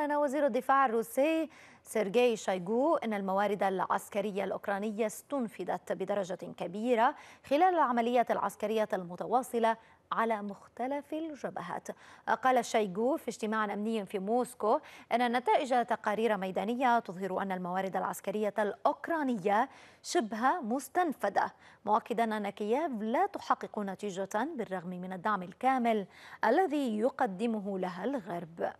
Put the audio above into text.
أعلن وزير الدفاع الروسي سيرجي شايغو أن الموارد العسكرية الأوكرانية استنفذت بدرجة كبيرة خلال العمليات العسكرية المتواصلة على مختلف الجبهات قال شايغو في اجتماع أمني في موسكو أن نتائج تقارير ميدانية تظهر أن الموارد العسكرية الأوكرانية شبه مستنفدة مؤكدا أن كييف لا تحقق نتيجة بالرغم من الدعم الكامل الذي يقدمه لها الغرب